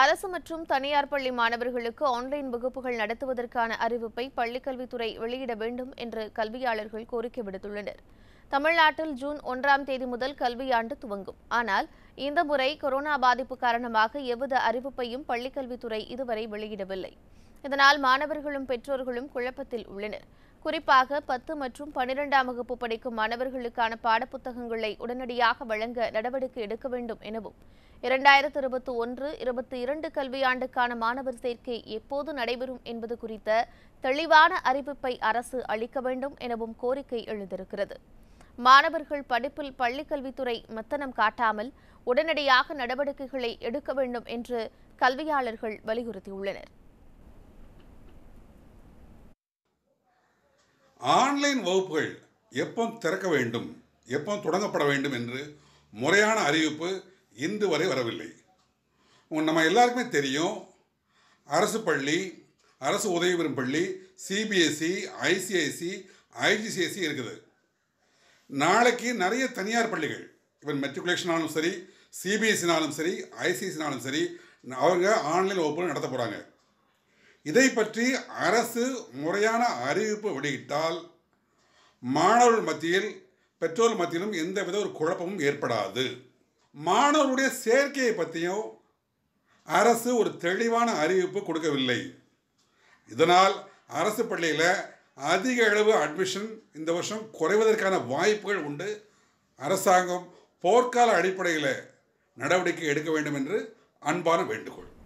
அரசு மற்றும் தனியார் பள்ளி மாணவர்களுக்கு ஆன்லைன் வகுப்புகள் நடத்துவதற்கான அறிவிப்பை பள்ளிக்கல்வித்துறை வெளியிட வேண்டும் என்று கல்வியாளர்கள் கோரிக்கை விடுத்துள்ளனர் தமிழ்நாட்டில் ஜூன் ஒன்றாம் தேதி முதல் கல்வியாண்டு துவங்கும் ஆனால் இந்த முறை கொரோனா பாதிப்பு காரணமாக எவ்வித அறிவிப்பையும் பள்ளிக்கல்வித்துறை இதுவரை வெளியிடவில்லை இதனால் மாணவர்களும் பெற்றோர்களும் குழப்பத்தில் உள்ளனர் குறிப்பாக பத்து மற்றும் பனிரெண்டாம் வகுப்பு படிக்கும் மாணவர்களுக்கான பாடப்புத்தகங்களை உடனடியாக வழங்க நடவடிக்கை எடுக்க வேண்டும் எனவும் இரண்டாயிரத்து இருபத்தி ஒன்று இருபத்தி இரண்டு கல்வியாண்டுக்கான மாணவர் சேர்க்கை எப்போது நடைபெறும் என்பது குறித்த தெளிவான அறிவிப்பை அரசு அளிக்க வேண்டும் எனவும் கோரிக்கை எழுந்திருக்கிறது மாணவர்கள் படிப்பில் பள்ளிக்கல்வித்துறை மெத்தனம் காட்டாமல் உடனடியாக நடவடிக்கைகளை எடுக்க வேண்டும் என்று கல்வியாளர்கள் வலியுறுத்தியுள்ளனர் ஆன்லைன் வகுப்புகள் எப்போ திறக்க வேண்டும் எப்போ தொடங்கப்பட வேண்டும் என்று முறையான அறிவிப்பு இன்று வரை வரவில்லை நம்ம எல்லாருக்குமே தெரியும் அரசு பள்ளி அரசு உதவி பெறும் பள்ளி சிபிஎஸ்சி ஐசிஐசி ஐஜிசிஎஸ்சி இருக்குது நாளைக்கு நிறைய தனியார் பள்ளிகள் இப்போ மெட்ரிகுலேஷனாலும் சரி சிபிஎஸ்சினாலும் e சரி ஐசிஎஸ்சினாலும் e சரி அவங்க ஆன்லைன் வகுப்புகள் நடத்த போகிறாங்க இதை பற்றி அரசு முறையான அறிவிப்பு வெளியிட்டால் மாணவர்கள் மத்தியில் பெற்றோர் மத்தியிலும் எந்தவித ஒரு குழப்பமும் ஏற்படாது மாணவருடைய சேர்க்கையை பற்றியும் அரசு ஒரு தெளிவான அறிவிப்பு கொடுக்கவில்லை இதனால் அரசு பள்ளியில் அதிக அளவு அட்மிஷன் இந்த வருஷம் குறைவதற்கான வாய்ப்புகள் உண்டு அரசாங்கம் போர்க்கால அடிப்படையில் நடவடிக்கை எடுக்க வேண்டும் என்று அன்பான வேண்டுகோள்